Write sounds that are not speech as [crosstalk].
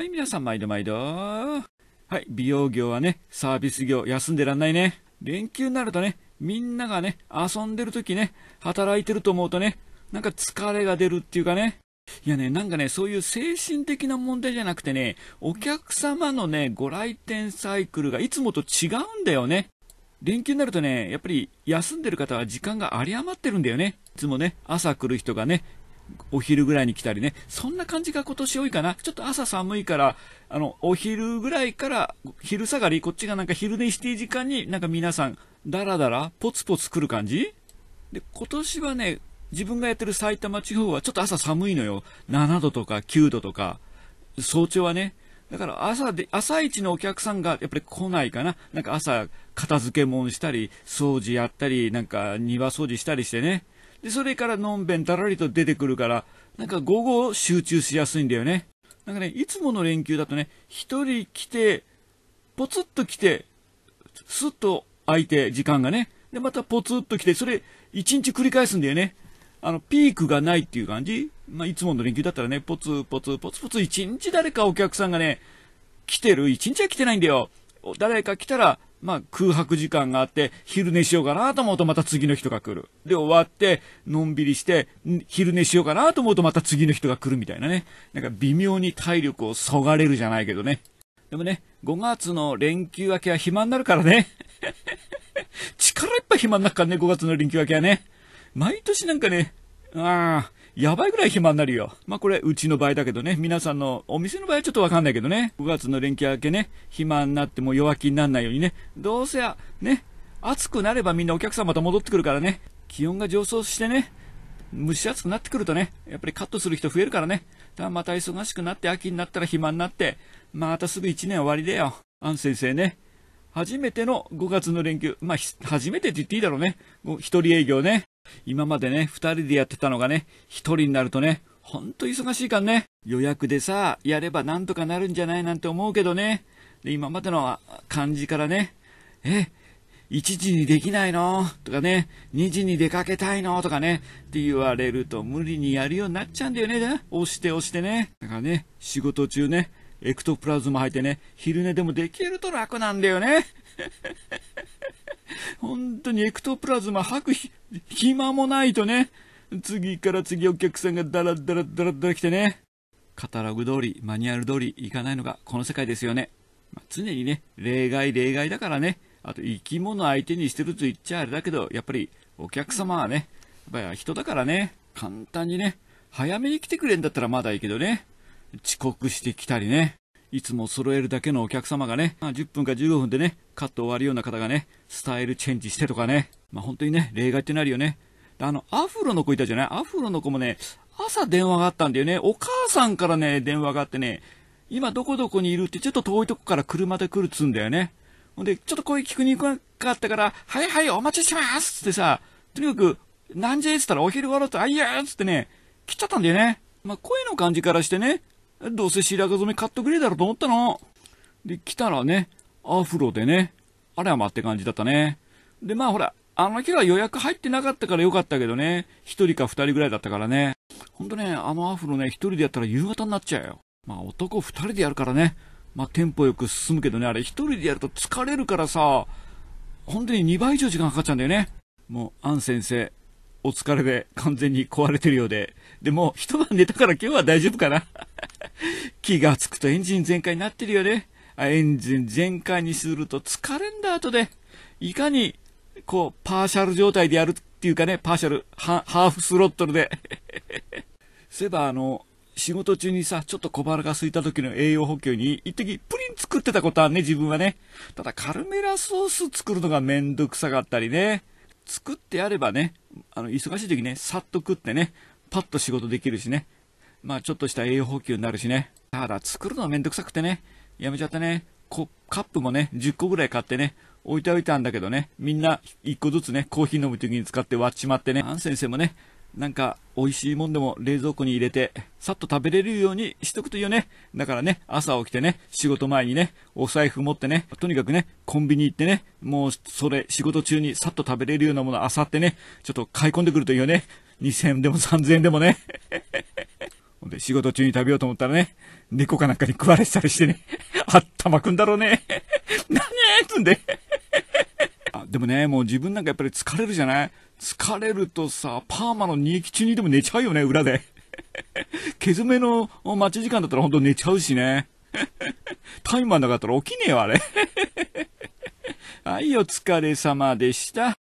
はい、皆さん毎度毎度。はい、美容業はね、サービス業休んでらんないね。連休になるとね、みんながね、遊んでる時ね、働いてると思うとね、なんか疲れが出るっていうかね。いやね、なんかね、そういう精神的な問題じゃなくてね、お客様のね、ご来店サイクルがいつもと違うんだよね。連休になるとね、やっぱり休んでる方は時間が有り余ってるんだよね。いつもね、朝来る人がね、お昼ぐらいに来たりね、そんな感じが今年多いかな。ちょっと朝寒いから、あの、お昼ぐらいから、昼下がり、こっちがなんか昼寝していい時間になんか皆さん、だらだら、ポツポツ来る感じで、今年はね、自分がやってる埼玉地方はちょっと朝寒いのよ。7度とか9度とか、早朝はね。だから朝で、朝一のお客さんがやっぱり来ないかな。なんか朝、片付けもんしたり、掃除やったり、なんか庭掃除したりしてね。で、それからのんべんたらりと出てくるから、なんか午後集中しやすいんだよね。なんかね、いつもの連休だとね、一人来て、ポツッと来て、スッと空いて、時間がね。で、またポツッと来て、それ、一日繰り返すんだよね。あの、ピークがないっていう感じ。まあ、いつもの連休だったらね、ポツポツポツポツ、一日誰かお客さんがね、来てる。一日は来てないんだよ。誰か来たら、まあ、空白時間があって、昼寝しようかなと思うとまた次の人が来る。で、終わって、のんびりして、昼寝しようかなと思うとまた次の人が来るみたいなね。なんか微妙に体力をそがれるじゃないけどね。でもね、5月の連休明けは暇になるからね。[laughs] 力いっぱい暇になっからね、5月の連休明けはね。毎年なんかね、ああ、やばいぐらい暇になるよ。まあ、これ、うちの場合だけどね、皆さんのお店の場合はちょっとわかんないけどね、5月の連休明けね、暇になっても弱気にならないようにね、どうせや、ね、暑くなればみんなお客さんまた戻ってくるからね、気温が上昇してね、蒸し暑くなってくるとね、やっぱりカットする人増えるからね、だまた忙しくなって秋になったら暇になって、またすぐ1年終わりだよ。アン先生ね、初めての5月の連休、まあ、初めてって言っていいだろうね、一人営業ね、今までね、二人でやってたのがね、一人になるとね、ほんと忙しいからね。予約でさ、やればなんとかなるんじゃないなんて思うけどね。で、今までの感じからね、え、1時にできないのとかね、2時に出かけたいのとかね、って言われると無理にやるようになっちゃうんだよね。押して押してね。だからね、仕事中ね、エクトプラズも入ってね、昼寝でもできると楽なんだよね。本当にエクトプラズマ吐く暇もないとね、次から次お客さんがダラダラダラダラ来てね、カタログ通り、マニュアル通りいかないのがこの世界ですよね。まあ、常にね、例外例外だからね、あと生き物相手にしてると言っちゃあれだけど、やっぱりお客様はね、やっぱり人だからね、簡単にね、早めに来てくれんだったらまだいいけどね、遅刻してきたりね、いつも揃えるだけのお客様がね、まあ、10分か15分でね、カット終わるような方がね、スタイルチェンジしてとかね、まあ、本当にね、例外ってなるよね。あの、アフロの子いたじゃないアフロの子もね、朝電話があったんだよね。お母さんからね、電話があってね、今どこどこにいるってちょっと遠いとこから車で来るっつうんだよね。ほんで、ちょっと声聞くに行かなかったから、はいはいお待ちしますってさ、とにかく、何時っつったらお昼頃って、あいやーっつってね、来ちゃったんだよね。まあ、声の感じからしてね、どうせ白髪染め買っとくれだろうと思ったの。で、来たらね、アフロでね、あれはまって感じだったね。で、まあほら、あの日は予約入ってなかったからよかったけどね、一人か二人ぐらいだったからね。ほんとね、あのアフロね、一人でやったら夕方になっちゃうよ。まあ男二人でやるからね、まあテンポよく進むけどね、あれ一人でやると疲れるからさ、本当に2倍以上時間かかっちゃうんだよね。もう、アン先生、お疲れで完全に壊れてるようで、でも一晩寝たから今日は大丈夫かな [laughs] 気がつくとエンジン全開になってるよね。エンジン全開にすると疲れんだ後で、いかに、こう、パーシャル状態でやるっていうかね、パーシャル、ハーフスロットルで。[laughs] そういえばあの、仕事中にさ、ちょっと小腹が空いた時の栄養補給に、一時プリン作ってたことはね、自分はね。ただカルメラソース作るのがめんどくさかったりね。作ってあればね、あの、忙しい時ね、さっと食ってね、パッと仕事できるしね、まあちょっとした栄養補給になるしね、ただ作るのめんどくさくてね、やめちゃったね、こカップもね、10個ぐらい買ってね、置いておいたんだけどね、みんな1個ずつね、コーヒー飲む時に使って割っちまってね、アン先生もね、なんか美味しいもんでも冷蔵庫に入れて、さっと食べれるようにしとくといいよね。だからね、朝起きてね、仕事前にね、お財布持ってね、とにかくね、コンビニ行ってね、もうそれ、仕事中にさっと食べれるようなものあさってね、ちょっと買い込んでくるといいよね。2000円でも3000円でもね。[laughs] ほんで、仕事中に食べようと思ったらね、猫かなんかに食われてたりしてね、頭くんだろうね。[laughs] 何っつんで。[laughs] あでもね、もう自分なんかやっぱり疲れるじゃない疲れるとさ、パーマの2期中にでも寝ちゃうよね、裏で。けずめの待ち時間だったらほんと寝ちゃうしね。[laughs] タイマーなかったら起きねえわ、あれ。[laughs] はい、お疲れ様でした。